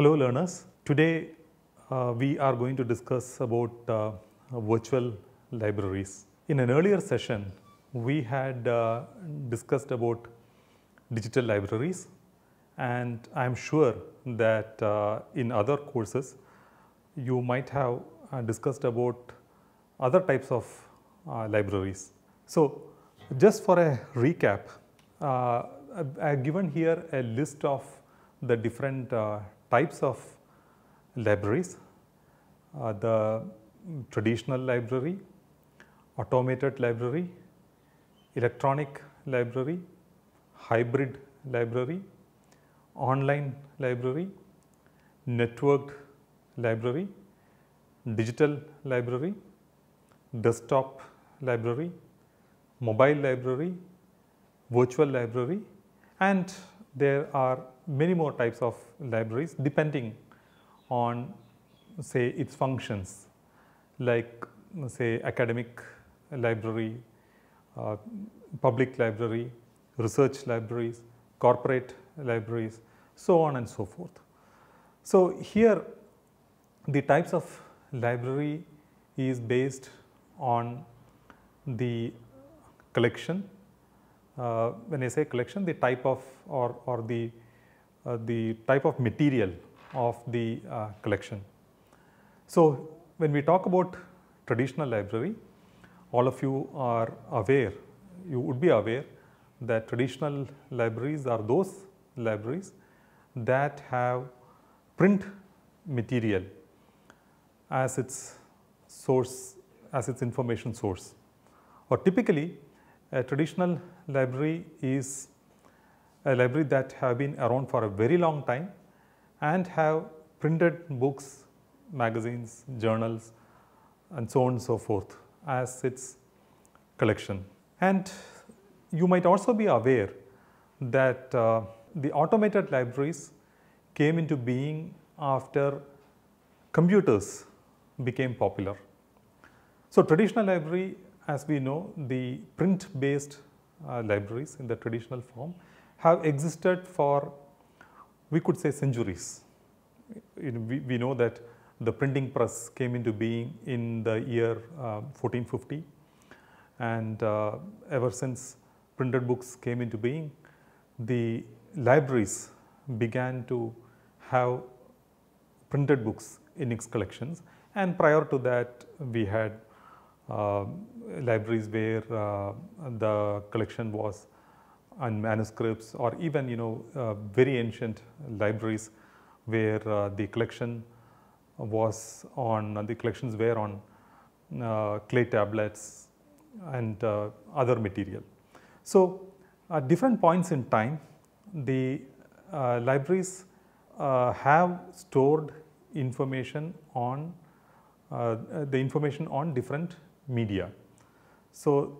Hello learners, today uh, we are going to discuss about uh, virtual libraries. In an earlier session, we had uh, discussed about digital libraries and I am sure that uh, in other courses you might have uh, discussed about other types of uh, libraries. So just for a recap, I have given here a list of the different types of libraries, uh, the traditional library, automated library, electronic library, hybrid library, online library, networked library, digital library, desktop library, mobile library, virtual library and there are many more types of libraries depending on say its functions like say academic library, uh, public library, research libraries, corporate libraries, so on and so forth. So here the types of library is based on the collection. Uh, when I say collection, the type of or, or the uh, the type of material of the uh, collection. So when we talk about traditional library, all of you are aware, you would be aware that traditional libraries are those libraries that have print material as its source, as its information source. Or typically, a traditional library is a library that have been around for a very long time and have printed books, magazines, journals and so on and so forth as its collection. And you might also be aware that uh, the automated libraries came into being after computers became popular. So traditional library as we know the print based uh, libraries in the traditional form have existed for we could say centuries. we, know that the printing press came into being in the year uh, 1450 and uh, ever since printed books came into being, the libraries began to have printed books in its collections and prior to that we had uh, libraries where uh, the collection was and manuscripts or even you know uh, very ancient libraries where uh, the collection was on the collections were on uh, clay tablets and uh, other material. So at different points in time the uh, libraries have stored information on the information on different media. So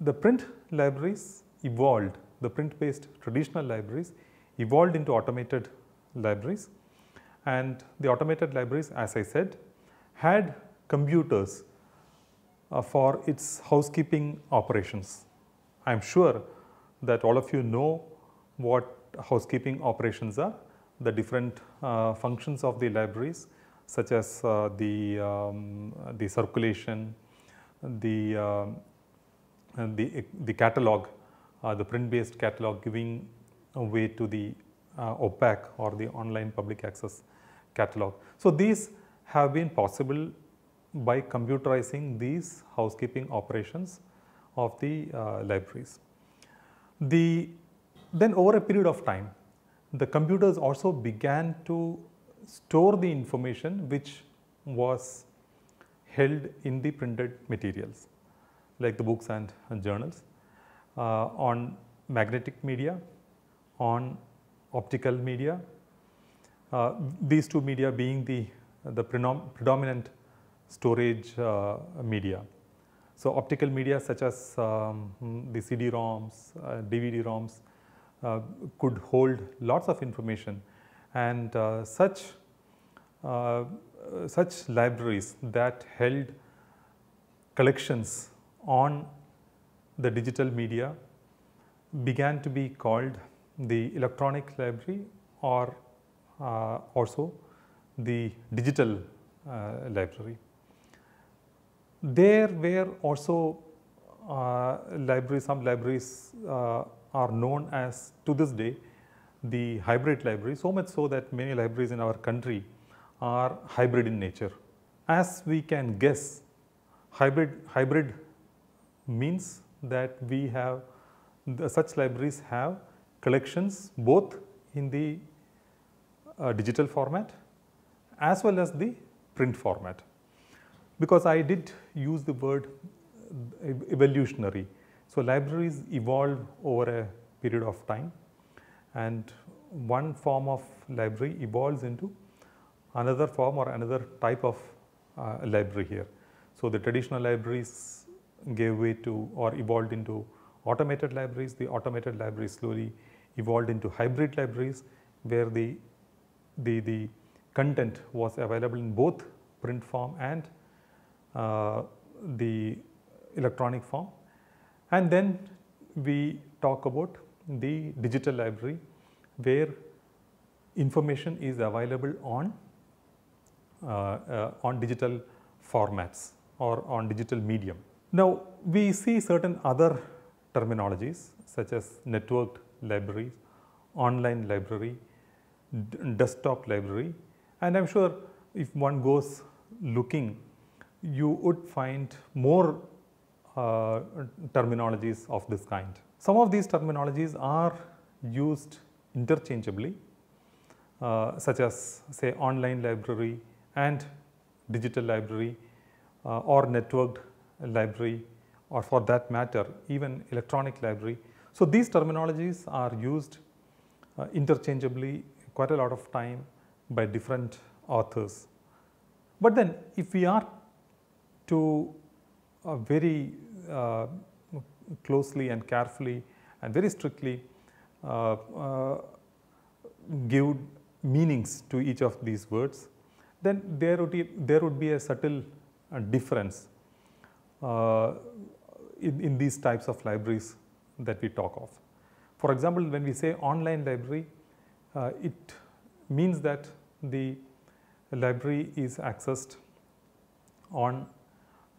the print libraries evolved, the print based traditional libraries evolved into automated libraries and the automated libraries as I said had computers uh, for its housekeeping operations. I am sure that all of you know what housekeeping operations are, the different uh, functions of the libraries such as uh, the, um, the circulation, the, um, the, the catalog uh, the print-based catalog giving way to the uh, OPAC or the online public access catalog. So, these have been possible by computerizing these housekeeping operations of the uh, libraries. The, then over a period of time, the computers also began to store the information which was held in the printed materials like the books and, and journals. Uh, on magnetic media, on optical media, uh, these two media being the, the predominant storage uh, media. So optical media such as um, the CD-ROMs, uh, DVD-ROMs uh, could hold lots of information and uh, such, such libraries that held collections on the digital media began to be called the electronic library or uh, also the digital uh, library. There were also uh, libraries, some libraries uh, are known as to this day the hybrid library, so much so that many libraries in our country are hybrid in nature. As we can guess, hybrid, hybrid means that we have the, such libraries have collections both in the uh, digital format as well as the print format. Because I did use the word uh, evolutionary. So libraries evolve over a period of time and one form of library evolves into another form or another type of uh, library here. So the traditional libraries gave way to or evolved into automated libraries. The automated libraries slowly evolved into hybrid libraries where the, the, the content was available in both print form and uh, the electronic form. And then we talk about the digital library where information is available on, uh, uh, on digital formats or on digital medium. Now, we see certain other terminologies such as networked libraries, online library, desktop library and I am sure if one goes looking you would find more uh, terminologies of this kind. Some of these terminologies are used interchangeably uh, such as say online library and digital library uh, or networked library or for that matter even electronic library. So, these terminologies are used uh, interchangeably quite a lot of time by different authors. But then if we are to uh, very uh, closely and carefully and very strictly uh, uh, give meanings to each of these words, then there would be, there would be a subtle uh, difference uh, in, in these types of libraries that we talk of. For example, when we say online library, uh, it means that the library is accessed on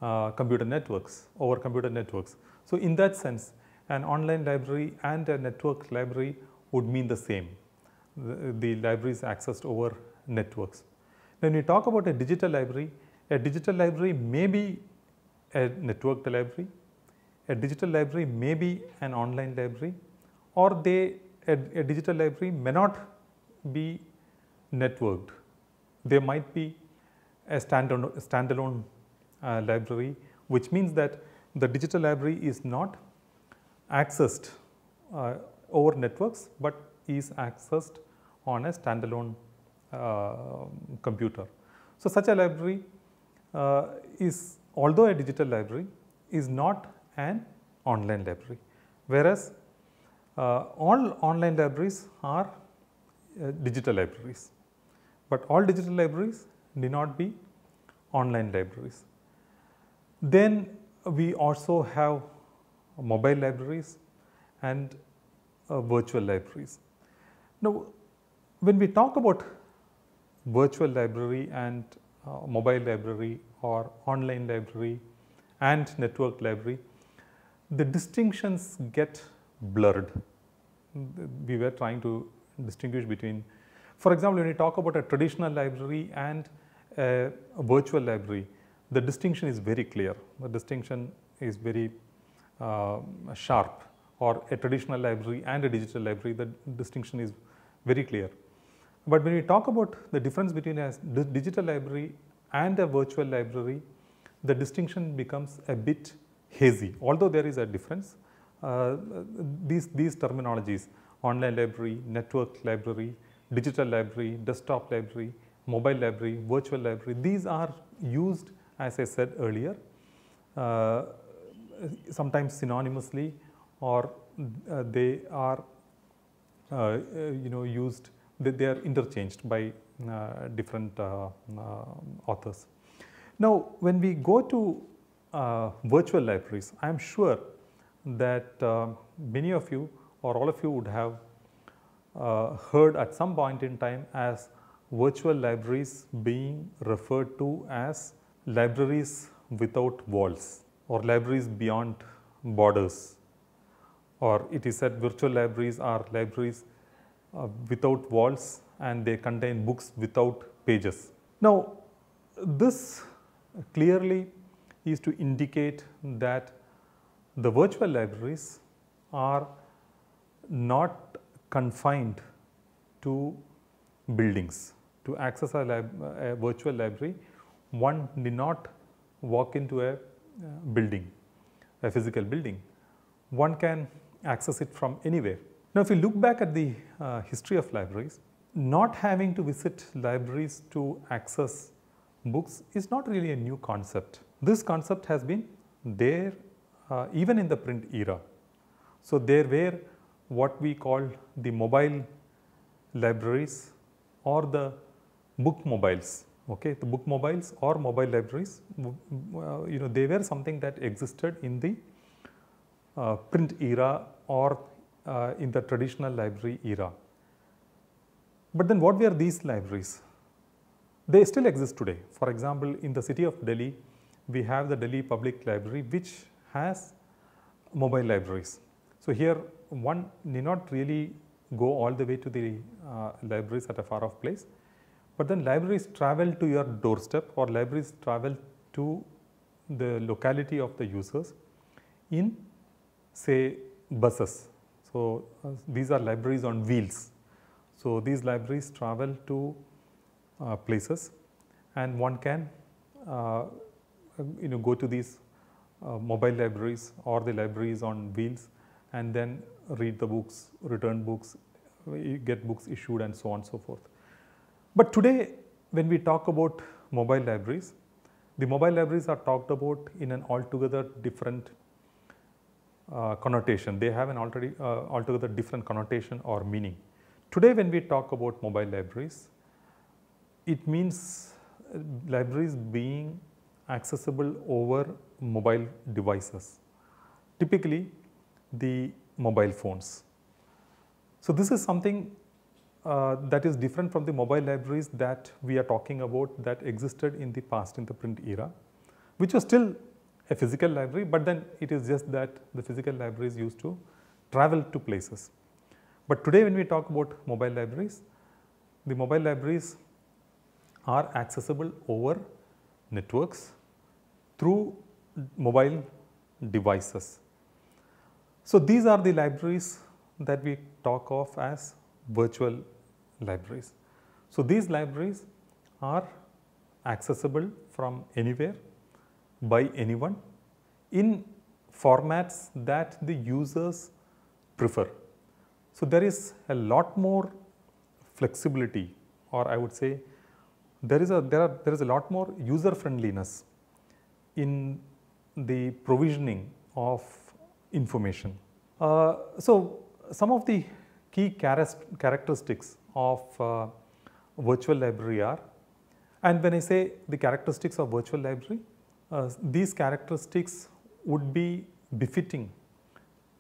uh, computer networks, over computer networks. So in that sense, an online library and a network library would mean the same. The, the library is accessed over networks. When we talk about a digital library, a digital library may be a networked library. A digital library may be an online library or they, a, a digital library may not be networked. There might be a standalone, standalone uh, library which means that the digital library is not accessed uh, over networks but is accessed on a standalone uh, computer. So, such a library uh, is although a digital library is not an online library, whereas uh, all online libraries are uh, digital libraries, but all digital libraries need not be online libraries. Then we also have mobile libraries and uh, virtual libraries. Now, when we talk about virtual library and uh, mobile library or online library and network library, the distinctions get blurred. We were trying to distinguish between, for example, when you talk about a traditional library and a, virtual library, the distinction is very clear. The distinction is very uh, sharp or a traditional library and a digital library, the distinction is very clear. But when we talk about the difference between a digital library and a virtual library, the distinction becomes a bit hazy, although there is a difference. Uh, these, these terminologies, online library, network library, digital library, desktop library, mobile library, virtual library, these are used as I said earlier, uh, sometimes synonymously or uh, they are uh, uh, you know used they, they are interchanged by uh, different uh, uh, authors. Now, when we go to virtual libraries, I am sure that many of you or all of you would have uh, heard at some point in time as virtual libraries being referred to as libraries without walls or libraries beyond borders or it is said virtual libraries are libraries uh, without walls and they contain books without pages. Now, this clearly is to indicate that the virtual libraries are not confined to buildings. To access a, a virtual library, one need not walk into a uh, building, a physical building. One can access it from anywhere. Now if you look back at the uh, history of libraries, not having to visit libraries to access books is not really a new concept. This concept has been there uh, even in the print era. So there were what we call the mobile libraries or the book mobiles, okay, the book mobiles or mobile libraries, uh, you know, they were something that existed in the uh, print era or uh, in the traditional library era. But then what were these libraries? They still exist today. For example, in the city of Delhi, we have the Delhi Public Library which has mobile libraries. So here one need not really go all the way to the uh, libraries at a far off place. But then libraries travel to your doorstep or libraries travel to the locality of the users in say buses so, uh, these are libraries on wheels. So, these libraries travel to uh, places and one can uh, um, you know go to these uh, mobile libraries or the libraries on wheels and then read the books, return books, get books issued and so on and so forth. But today when we talk about mobile libraries, the mobile libraries are talked about in an altogether different uh, connotation. They have an already, uh, altogether different connotation or meaning. Today when we talk about mobile libraries, it means uh, libraries being accessible over mobile devices, typically the mobile phones. So this is something uh, that is different from the mobile libraries that we are talking about that existed in the past in the print era, which was still a physical library, but then it is just that the physical library is used to travel to places. But today when we talk about mobile libraries, the mobile libraries are accessible over networks through mobile devices. So, these are the libraries that we talk of as virtual libraries. So, these libraries are accessible from anywhere by anyone in formats that the users prefer. So, there is a lot more flexibility or I would say there is a there are there is a lot more user friendliness in the provisioning of information. Uh, so, some of the key characteristics of uh, virtual library are and when I say the characteristics of virtual library uh, these characteristics would be befitting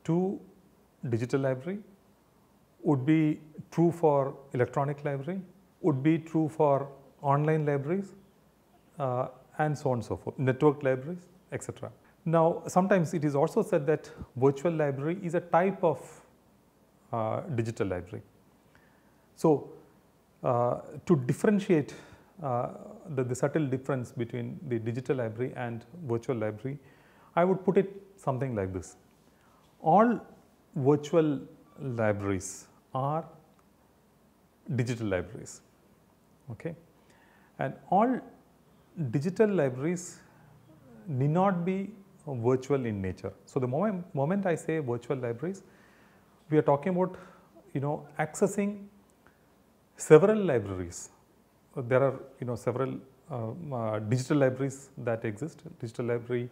to digital library, would be true for electronic library, would be true for online libraries uh, and so on and so forth, network libraries, etc. Now, sometimes it is also said that virtual library is a type of uh, digital library. So, uh, to differentiate uh, the, the, subtle difference between the digital library and virtual library, I would put it something like this. All virtual libraries are digital libraries, okay? And all digital libraries need not be virtual in nature. So the moment, moment I say virtual libraries, we are talking about you know accessing several libraries there are you know several um, uh, digital libraries that exist. Digital library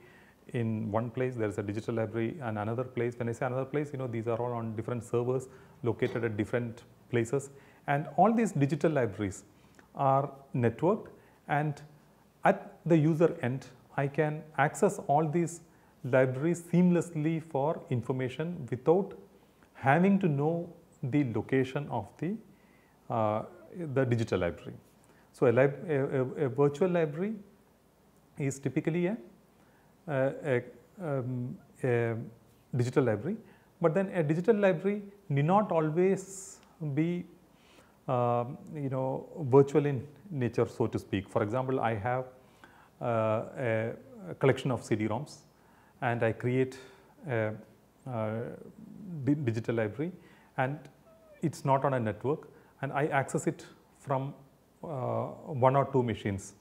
in one place, there is a digital library and another place. When I say another place, you know these are all on different servers located at different places. And all these digital libraries are networked and at the user end, I can access all these libraries seamlessly for information without having to know the location of the, uh, the digital library. So, a, a, a, a virtual library is typically a, a, um, a, digital library, but then a digital library need not always be um, you know virtual in nature so to speak. For example, I have uh, a, collection of CD-ROMs and I create a, a uh, digital library and it's not on a network and I access it from uh, one or two machines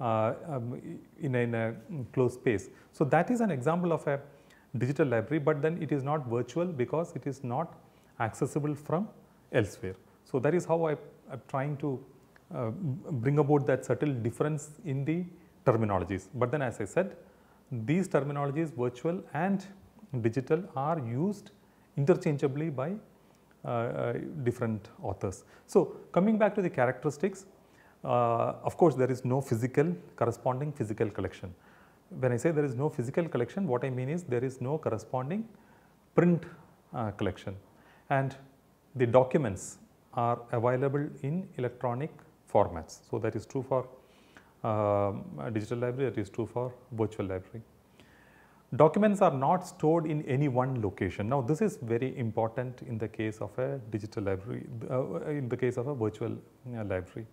uh, um, in, a, in a closed space. So that is an example of a digital library, but then it is not virtual because it is not accessible from elsewhere. So that is how I am trying to uh, bring about that subtle difference in the terminologies. But then as I said, these terminologies virtual and digital are used interchangeably by uh, uh, different authors. So coming back to the characteristics, uh, of course, there is no physical corresponding physical collection. When I say there is no physical collection, what I mean is there is no corresponding print uh, collection and the documents are available in electronic formats. So, that is true for um, a digital library, that is true for virtual library. Documents are not stored in any one location. Now, this is very important in the case of a digital library, uh, in the case of a virtual uh, library.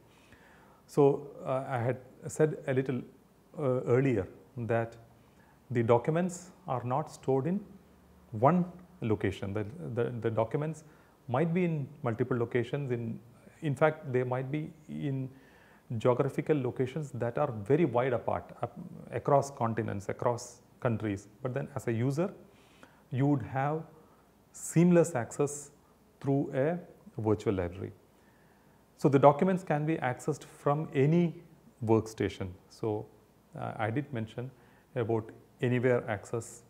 So, uh, I had said a little uh, earlier that the documents are not stored in one location. The, the, the, documents might be in multiple locations in, in fact, they might be in geographical locations that are very wide apart across continents, across countries. But then as a user, you would have seamless access through a virtual library. So the documents can be accessed from any workstation. So uh, I did mention about anywhere access,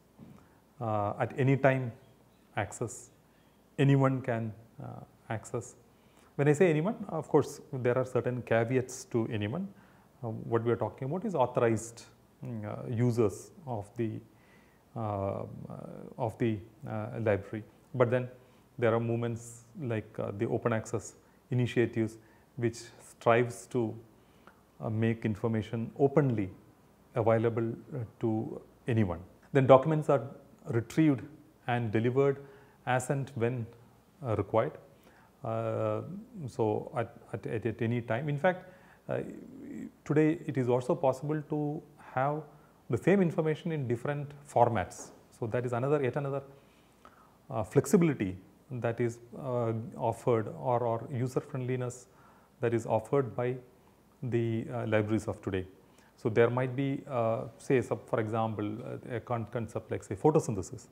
uh, at any time access, anyone can uh, access. When I say anyone, of course, there are certain caveats to anyone. Uh, what we are talking about is authorized mm, uh, users of the uh, of the library. But then there are movements like the open access initiatives which strives to uh, make information openly available uh, to anyone. Then documents are retrieved and delivered as and when uh, required. Uh, so at, at, at, any time. In fact, today it is also possible to have the same information in different formats. So that is another yet another uh, flexibility that is uh, offered or, or, user friendliness that is offered by the uh, libraries of today. So, there might be uh, say for example, a concept like say photosynthesis.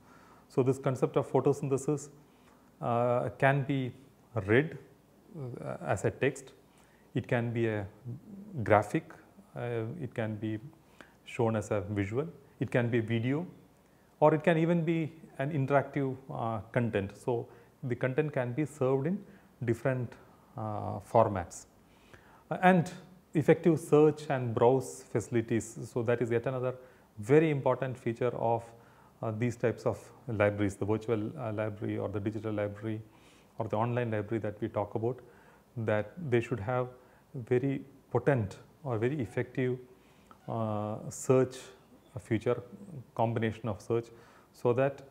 So, this concept of photosynthesis uh, can be read uh, as a text, it can be a graphic, uh, it can be shown as a visual, it can be a video or it can even be an interactive content. So, the content can be served in different uh, formats. And effective search and browse facilities, so that is yet another very important feature of uh, these types of libraries, the virtual uh, library or the digital library or the online library that we talk about, that they should have very potent or very effective uh, search uh, feature, combination of search, so that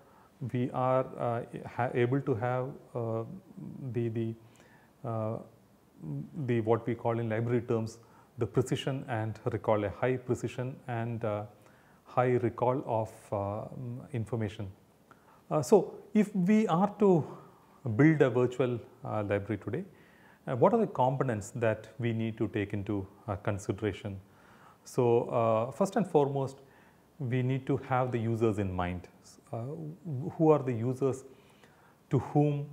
we are uh, able to have uh, the, the, uh, the what we call in library terms the precision and recall, a high precision and high recall of information. so if we are to build a virtual library today, what are the components that we need to take into consideration? So first and foremost, we need to have the users in mind. Uh, who are the users to whom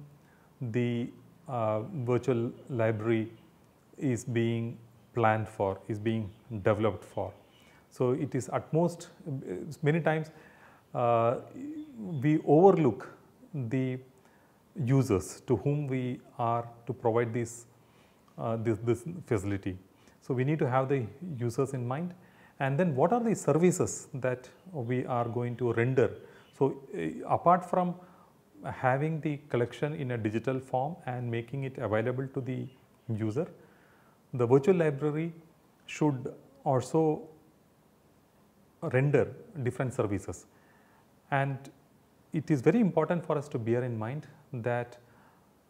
the uh, virtual library is being planned for, is being developed for. So it is at most uh, many times uh, we overlook the users to whom we are to provide this, uh, this, this, facility. So we need to have the users in mind and then what are the services that we are going to render so uh, apart from having the collection in a digital form and making it available to the user, the virtual library should also render different services. And it is very important for us to bear in mind that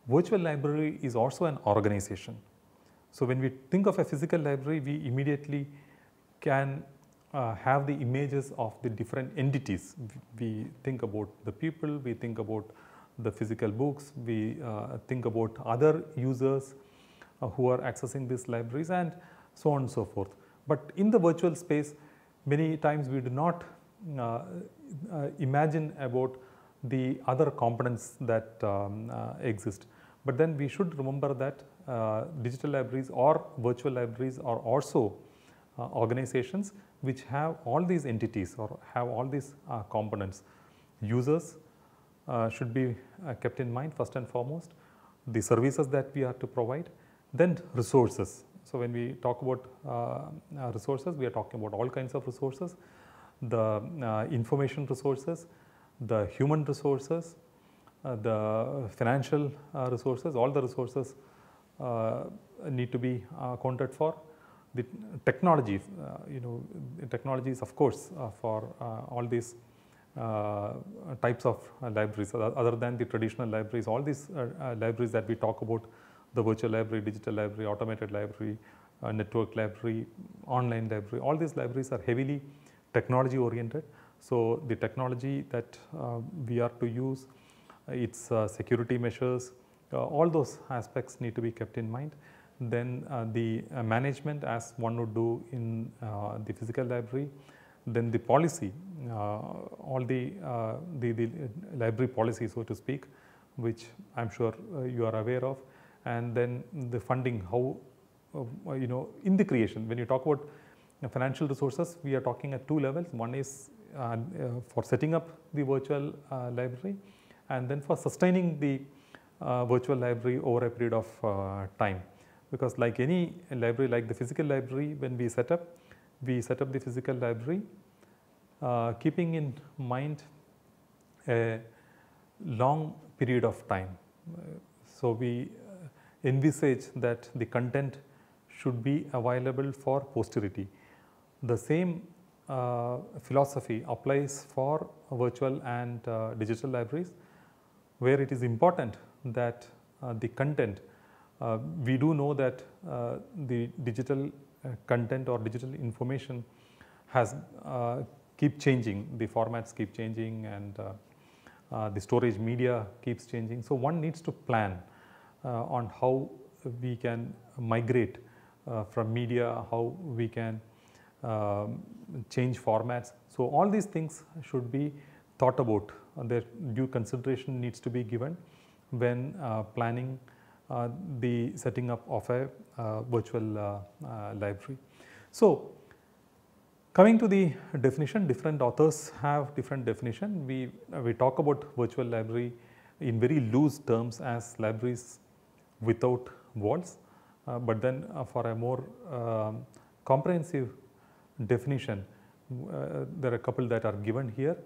virtual library is also an organization. So when we think of a physical library, we immediately can uh, have the images of the different entities. We think about the people, we think about the physical books, we uh, think about other users uh, who are accessing these libraries and so on and so forth. But in the virtual space, many times we do not uh, uh, imagine about the other components that um, uh, exist. But then we should remember that digital libraries or virtual libraries are also organizations which have all these entities or have all these uh, components. Users uh, should be uh, kept in mind first and foremost, the services that we are to provide, then resources. So, when we talk about uh, uh, resources, we are talking about all kinds of resources, the information resources, the human resources, the financial resources, all the resources need to be accounted for the technology, uh, you know, technologies of course uh, for uh, all these types of libraries other than the traditional libraries, all these libraries that we talk about, the virtual library, digital library, automated library, network library, online library, all these libraries are heavily technology oriented. So, the technology that we are to use, its security measures, all those aspects need to be kept in mind then uh, the uh, management as one would do in uh, the physical library, then the policy, all the, the, the, library policy so to speak, which I am sure you are aware of and then the funding, how you know in the creation. When you talk about financial resources, we are talking at two levels. One is uh, for setting up the virtual uh, library and then for sustaining the uh, virtual library over a period of time because like any library like the physical library when we set up, we set up the physical library uh, keeping in mind a long period of time. So, we uh, envisage that the content should be available for posterity. The same uh, philosophy applies for virtual and uh, digital libraries where it is important that uh, the content uh, we do know that uh, the digital uh, content or digital information has keep changing. The formats keep changing and uh, the storage media keeps changing. So one needs to plan uh, on how we can migrate uh, from media, how we can um, change formats. So all these things should be thought about. Their due consideration needs to be given when planning the uh, setting up of a uh, virtual uh, uh, library. So coming to the definition, different authors have different definition. We, we talk about virtual library in very loose terms as libraries without walls, but then for a more um, comprehensive definition, there are a couple that are given here.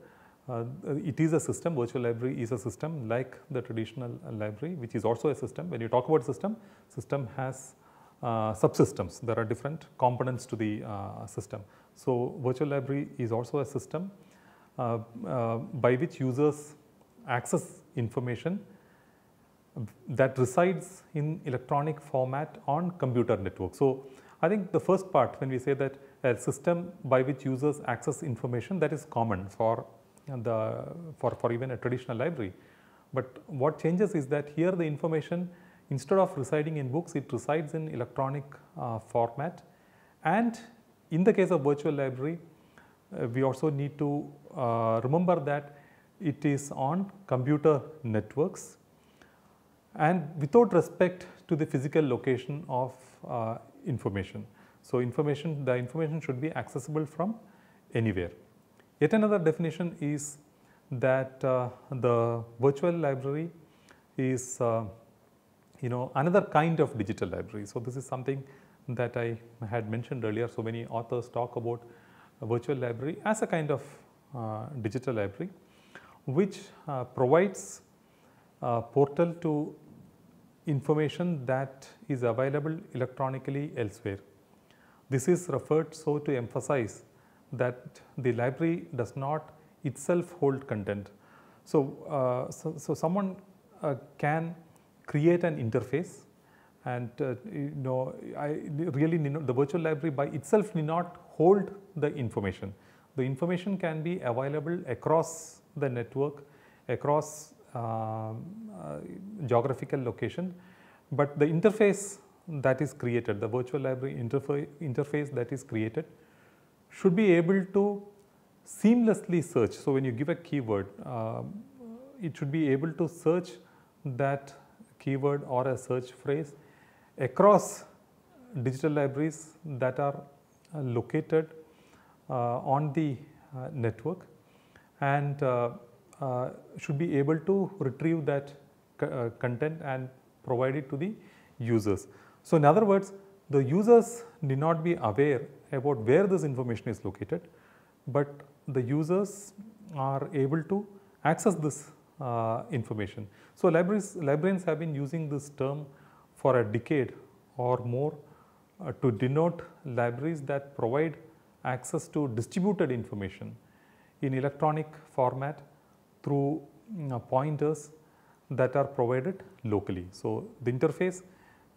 Uh, uh, it is a system, virtual library is a system like the traditional library which is also a system. When you talk about system, system has uh, subsystems. There are different components to the uh, system. So virtual library is also a system uh, uh, by which users access information that resides in electronic format on computer network. So I think the first part when we say that a system by which users access information that is common for the, for, for even a traditional library. But what changes is that here the information instead of residing in books, it resides in electronic uh, format. And in the case of virtual library, uh, we also need to uh, remember that it is on computer networks and without respect to the physical location of uh, information. So information, the information should be accessible from anywhere. Yet another definition is that uh, the virtual library is uh, you know another kind of digital library. So this is something that I had mentioned earlier. So many authors talk about virtual library as a kind of uh, digital library which uh, provides a portal to information that is available electronically elsewhere. This is referred so to emphasize that the library does not itself hold content. So, uh, so, so, someone uh, can create an interface and uh, you know, I really the virtual library by itself need not hold the information. The information can be available across the network, across uh, uh, geographical location, but the interface that is created, the virtual library interface that is created should be able to seamlessly search. So when you give a keyword, um, it should be able to search that keyword or a search phrase across digital libraries that are uh, located uh, on the uh, network and uh, uh should be able to retrieve that uh, content and provide it to the users. So in other words, the users need not be aware about where this information is located, but the users are able to access this uh, information. So, libraries, librarians have been using this term for a decade or more uh, to denote libraries that provide access to distributed information in electronic format through uh, pointers that are provided locally. So, the interface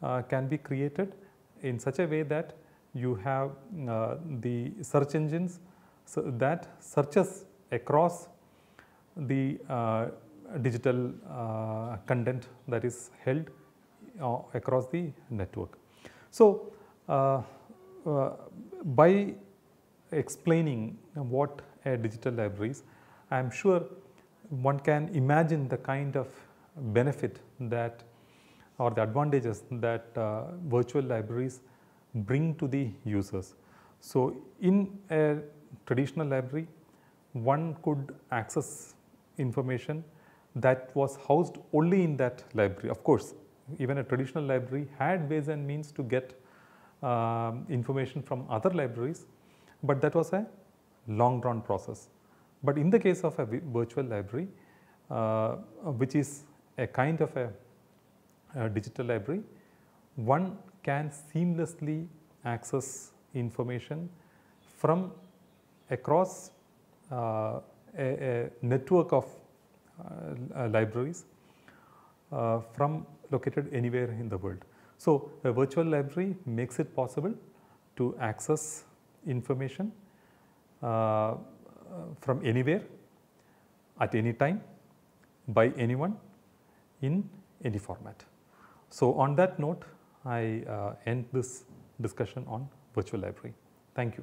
uh, can be created in such a way that you have uh, the search engines so that searches across the uh, digital uh, content that is held uh, across the network. So, uh, uh, by explaining what a digital library is, I am sure one can imagine the kind of benefit that or the advantages that uh, virtual libraries bring to the users. So in a traditional library, one could access information that was housed only in that library. Of course, even a traditional library had ways and means to get uh, information from other libraries, but that was a long drawn process. But in the case of a virtual library, uh, which is a kind of a uh, digital library, one can seamlessly access information from across uh, a, a, network of uh, uh libraries uh, from located anywhere in the world. So a virtual library makes it possible to access information from anywhere at any time by anyone in any format. So on that note, I uh, end this discussion on virtual library. Thank you.